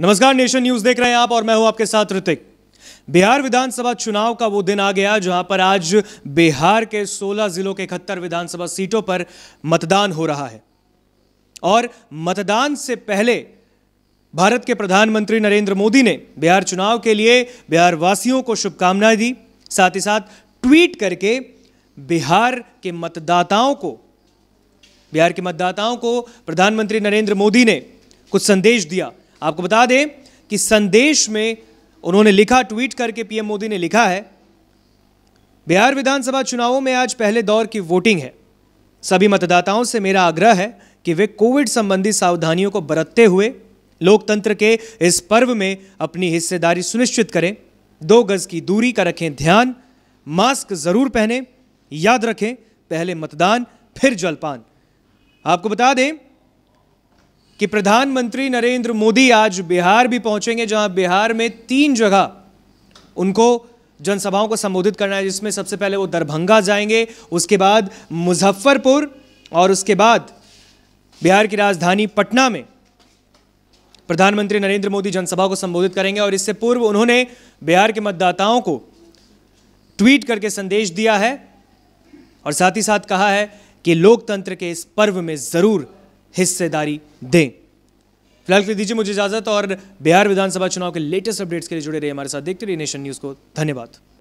नमस्कार nation news देख रहे हैं आप और मैं हूं आपके साथ ऋतिक बिहार विधानसभा चुनाव का वो दिन आ गया जहां पर आज बिहार के 16 जिलों के इकहत्तर विधानसभा सीटों पर मतदान हो रहा है और मतदान से पहले भारत के प्रधानमंत्री नरेंद्र मोदी ने बिहार चुनाव के लिए बिहार वासियों को शुभकामनाएं दी साथ ही साथ ट्वीट करके बिहार के मतदाताओं को बिहार के मतदाताओं को प्रधानमंत्री नरेंद्र मोदी ने कुछ संदेश दिया आपको बता दें कि संदेश में उन्होंने लिखा ट्वीट करके पीएम मोदी ने लिखा है बिहार विधानसभा चुनावों में आज पहले दौर की वोटिंग है सभी मतदाताओं से मेरा आग्रह है कि वे कोविड संबंधी सावधानियों को बरतते हुए लोकतंत्र के इस पर्व में अपनी हिस्सेदारी सुनिश्चित करें दो गज की दूरी का रखें ध्यान मास्क जरूर पहने याद रखें पहले मतदान फिर जलपान आपको बता दें कि प्रधानमंत्री नरेंद्र मोदी आज बिहार भी पहुंचेंगे जहां बिहार में तीन जगह उनको जनसभाओं को संबोधित करना है जिसमें सबसे पहले वो दरभंगा जाएंगे उसके बाद मुजफ्फरपुर और उसके बाद बिहार की राजधानी पटना में प्रधानमंत्री नरेंद्र मोदी जनसभा को संबोधित करेंगे और इससे पूर्व उन्होंने बिहार के मतदाताओं को ट्वीट करके संदेश दिया है और साथ ही साथ कहा है कि लोकतंत्र के इस पर्व में ज़रूर हिस्सेदारी दें फिलहाल के दीजिए मुझे इजाजत और बिहार विधानसभा चुनाव के लेटेस्ट अपडेट्स के लिए जुड़े रहे हमारे साथ देखते रहिए नेशन न्यूज़ को धन्यवाद